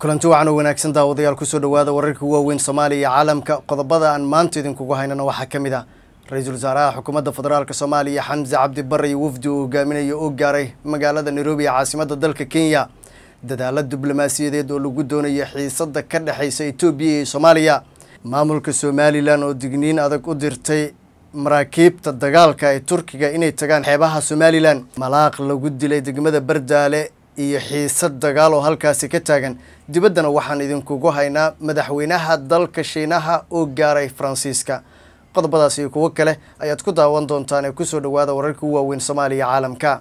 kulanti wacan oo wanaagsan daawadayaal kusoo dhowaada wararkii waaweyn soomaaliya iyo caalamka qodobada aan maanta idinkugu haynana waxaa ka mid a ah ra-iisul wasaaraha xukuumadda federaalk soomaaliya xamse cabdi bare iyo wafdi uu hogaaminaya oo gaaray magaalada nairobi ee caasimada dalka kenya dadaala diblomaasiyadeed oo lagu doonayo xiisada ka dhexeysa etoobiya iyo soomaaliya maamulka somalilan oo digniin adag u dirtay maraakiibta dagaalka ee turkiga inay tagaan xeebaha somalilan malaaq lagu dilay degmada bardaale iyo xiisad dagaal oo halkaasi ka taagan dibaddana waxaan idinkugu haynaa madaxweynaha dalka shiinaha oo gaaray faransiiska qodobadaas iyo kuwo kale ayaad ku daawan doontaan ee kusoo dhowaada wararkii u waaweyn soomaaliya caalamka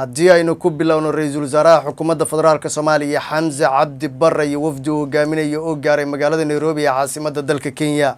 haddii aynu ku bilowno ra-iisul wasaaraha xukuumadda federaalk soomaaliya xamse cabdi barre iyo wafdi uu hogaaminaya oo gaaray magaalada nairobi ee caasimadda dalka kenya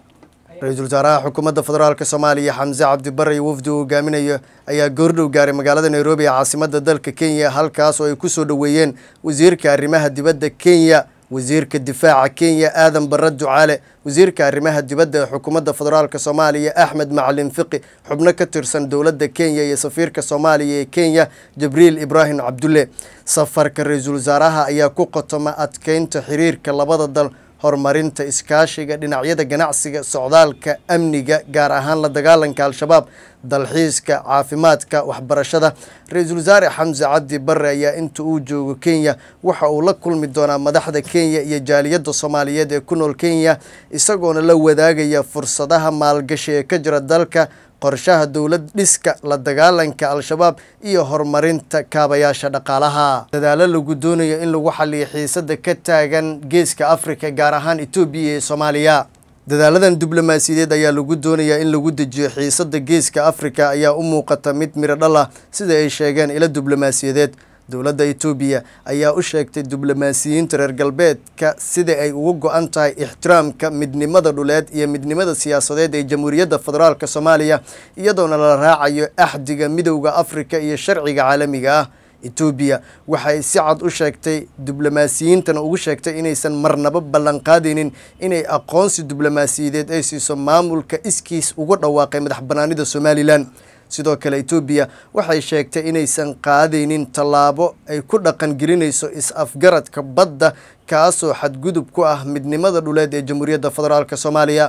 ra-iisul wasaaraha xukuumadda federaalk soomaaliya xamse cabdibarre wafdi uu hogaaminayo ayaa goordhow gaaray magaalada nairobi ee caasimada dalka kenya halkaas oo ay ku soo dhoweeyeen wasiirka arrimaha dibadda kenya wasiirka difaaca kenya aadan barre ducaale wasiirka arrimaha dibadda ee xukuumadda federaalk soomaaliya axmed macalin fiqi xubno ka tirsan dowladda kenya iyo safiirka soomaaliya ee kenya jibriil ibraahim cabdulle safarka ra-iisul wasaaraha ayaa ku qotoma adkeynta xiriirka labada dal horumarinta iskaashiga dhinacyada ganacsiga socdaalka amniga gaar ahaan la dagaalanka al-shabaab dalxiiska caafimaadka waxbarashada ra-iisul wasaare xamse cabdi barre ayaa inta uu joogo kenya waxa uu la kulmi doonaa madaxda kenya iyo jaaliyadda soomaaliyeed ee ku nool kenya isagoona la wadaagaya fursadaha maalgashi ee ka jira dalka qorshaha dowlad dhiska la dagaalanka al-shabaab iyo horumarinta kaabayaasha dhaqaalaha dadaalo lagu doonayo in lagu xaliyo xiisadda ka taagan geeska afrika gaar ahaan etoobiya iyo soomaaliya dadaaladan diblomaasiyadeed ayaa lagu doonayaa in lagu dejiyo xiisada geeska afrika ayaa u muuqata mid miro dhal ah, sida ay sheegeen ilo diblomaasiyadeed dowladda etoobiya ayaa u sheegtay diblomaasiyiinta reer galbeedka sida ay ugu go'an tahay ixtiraamka midnimada dhuleed iyo midnimada siyaasadeed ee jamhuuriyadda federaalk soomaaliya iyadoona la raacayo axdiga midowda afrika iyo sharciga caalamiga ah etoobiya waxay si cad u sheegtay diblomaasiyiintana ugu sheegtay inaysan marnaba ballanqaadaynin inay aqoonsi diblomaasiyadeed ay siiso maamulka iskiis ugu dhawaaqay madax banaanida somalilan sidoo kale etoobiya waxay sheegtay inaysan qaadaynin tallaabo ay ku dhaqan gelinayso is-afgaradka badda kaasoo xadgudub ku ah midnimada dhuleed ee jamhuuriyadda federaalk soomaaliya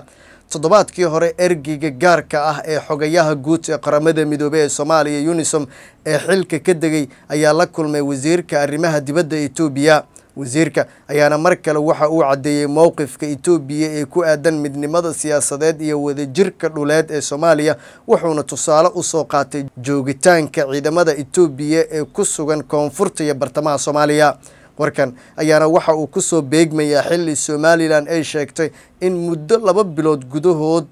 toddobaadkii hore ergeyga gaarka ah ee xogayaha guud ee qaramada midoobey ee soomaaliya unisom ee xilka ka degay ayaa la kulmay wasiirka arrimaha dibadda etoobiya wasiirka ayaana mar kale waxa uu caddeeyey mowqifka etoobiya ee ku aadan midnimada siyaasadeed iyo wadajirka dhuleed ee soomaaliya wuxuuna tusaale usoo qaatay joogitaanka ciidamada etoobiya ee ku sugan koonfurta iyo bartamaha soomaaliya warkan ayaana waxa uu kusoo beegmayaa xilli somalilan ay sheegtay in muddo laba bilood gudahood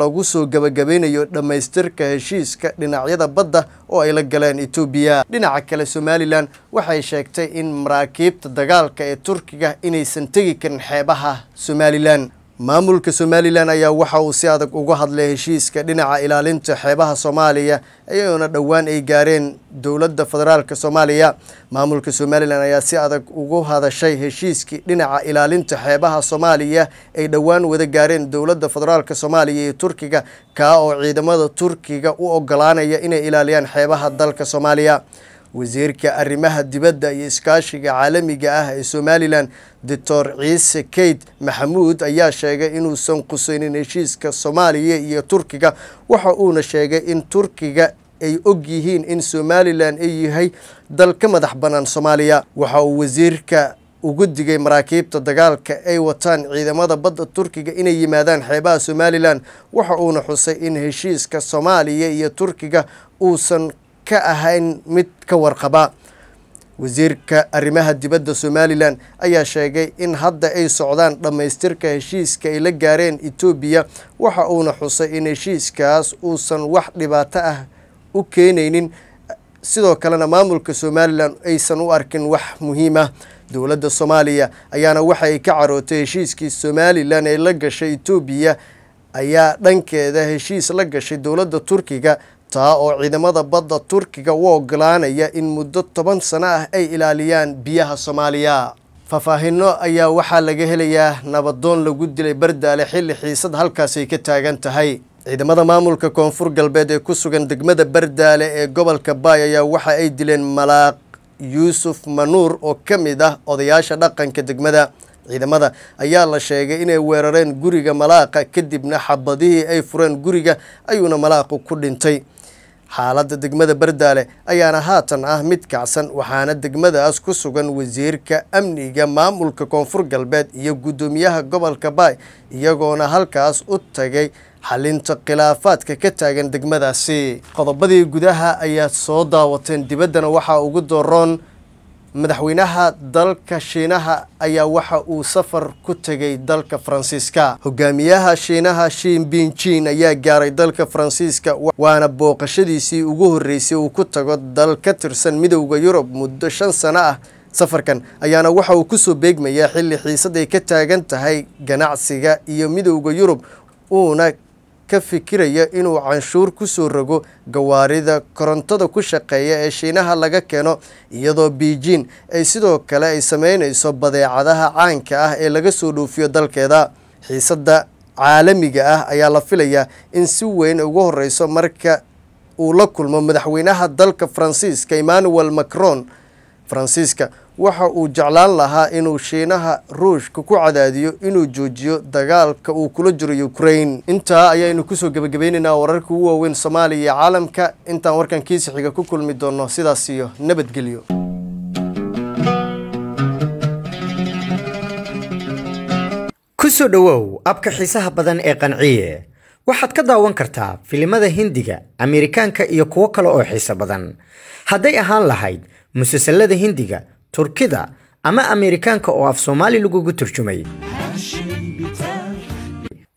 lagu soo gabagabaynayo dhammaystirka heshiiska dhinacyada badda oo ay la galeen etoobiya dhinaca kale somalilan waxay sheegtay in maraakiibta dagaalka ee turkiga inaysan tegi karin xeebaha somalilan maamulka somalilan ayaa waxa uu si adag uga hadlay heshiiska dhinaca ilaalinta xeebaha soomaaliya iyadoona dhowaan ay gaareen dowladda federaalk soomaaliya maamulka somalilan ayaa si adag ugu hadashay heshiiskii dhinaca ilaalinta xeebaha soomaaliya ay dhowaan wada gaareen dowladda federaalk soomaaliya iyo turkiga kaa oo ciidamada turkiga u ogolaanaya inay ilaaliyaan xeebaha dalka soomaaliya wasiirka arrimaha dibadda iyo iskaashiga caalamiga ah ee somalilan doctor ciise keyd maxamuud ayaa sheegay inuusan qusaynin heshiiska soomaaliya iyo turkiga waxa uuna sheegay in turkiga ay og yihiin in somalilan ay yahay dal ka madax bannaan soomaaliya waxa uu wasiirka ugu digay maraakiibta dagaalka ay wataan ciidamada badda turkiga inay yimaadaan xeebaha somalilan waxa uuna xusay in heshiiska soomaaliya iyo turkiga uusan ka ahayn mid ka warqaba wasiirka arrimaha dibadda somalilan ayaa sheegay in hadda ay socdaan dhammaystirka heshiiska ay la gaareen etoobiya waxa uuna xusay in heshiiskaas uusan wax dhibaato ah u keenaynin sidoo kalena maamulka somalilan aysan u arkin wax muhiima ah. dowladda soomaaliya ayaana waxaay ka carootay heshiiskii somalilan ee la gashay etoobiya ayaa dhankeeda heshiis la gashay dowladda turkiga taa oo ciidamada badda turkiga u ogolaanaya in muddo toban sano ah ay ilaaliyaan biyaha soomaaliya faahfaahinno ayaa waxaa laga helayaa nabadoon lagu dilay bardaale xilli xiisad halkaasay ka taagan tahay ciidamada maamulka koonfur galbeed ee ku sugan degmada bardaale ee gobolka baay ayaa waxa ay dileen malaaq yuusuf manuur oo ka mid ah odayaasha dhaqanka degmada ciidamada ayaa la sheegay inay weerareen guriga malaaqa kadibna xabadihii ay fureen guriga ayuuna malaaqu ku dhintay xaaladda degmada bardaale ayaana haatan ah mid kacsan waxaana degmadaas ku sugan wasiirka amniga maamulka koonfur galbeed iyo guddoomiyaha gobolka baay iyagoona halkaas u tagay xalinta khilaafaadka ka taagan degmadaasi qodobadii gudaha ayaad soo daawateen dibaddana waxaa ugu dooroon madaxweynaha dalka shiinaha ayaa waxa uu safar ku tegay dalka faransiiska hogaamiyaha shiinaha shin binjin ayaa gaaray dalka faransiiska waana booqashadiisii ugu horreysay uu ku tago dal ka tirsan midowda yurub muddo shan sano ah safarkan ayaana waxa uu kusoo beegmayaa xilli xiisad ay ka taagan tahay ganacsiga iyo midowda yurub uuna ka fikiraya inuu canshuur ku soo rogo gawaarida korontada ku shaqeeya ee shiinaha laga keeno iyadoo biijin ay sidoo kale ay sameynayso badeecadaha caanka ah ee laga soo dhoofiyo dalkeeda xiisadda caalamiga ah ayaa la filayaa in si weyn ugu horreyso marka uu la kulmo madaxweynaha dalka faransiiska emmanuel macron faransiiska waxa uu jeclaan lahaa inuu shiinaha ruushka ku cadaadiyo inuu joojiyo dagaalka uu kula jiro ukrain intaa ayaanu kusoo gebagabaynaynaa wararka ugu waaweyn soomaaliya iyo caalamka intaan warkan xiga ku kulmi doono sidaas iyo nabadgelyo kusoo dhowow abka xiisaha badan ee qanciye waxaad ka daawan kartaa filimada hindiga ameerikaanka iyo kuwo kale oo xiise badan hadday ahaan lahayd musalsalada hindiga turkida ama ameerikaanka oo af soomaali lagugu turjumay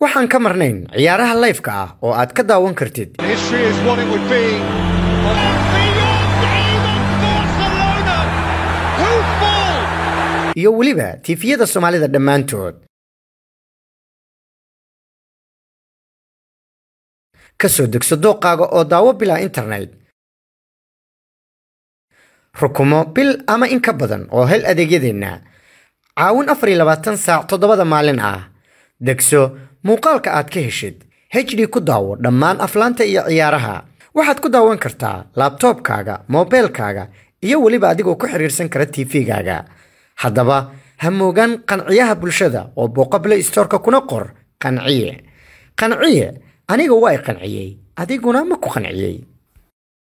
waxaan ka marnayn ciyaaraha layfka ah oo aad ka daawan kartid iyo weliba tiifiyada soomaalida dhammaantood ka soo degso dooqaaga oo daawo bilaa internet rukumo bil ama in ka badan oo hel adeegyadeenna caawin afar iyo labaatan saac toddobada maalin ah degso muuqaalka aad ka heshid hd ku daawo dhammaan aflaanta iyo ciyaaraha waxaad ku daawan kartaa laabtoobkaaga moobeelkaaga iyo weliba adigoo ku xiriirsan kara tv-gaaga haddaba ha moogaan qanciyaha bulshada oo booqabley stoorka kuna qor qanciye qanciye aniga waa i qanciyey adiguna ma ku qanciyey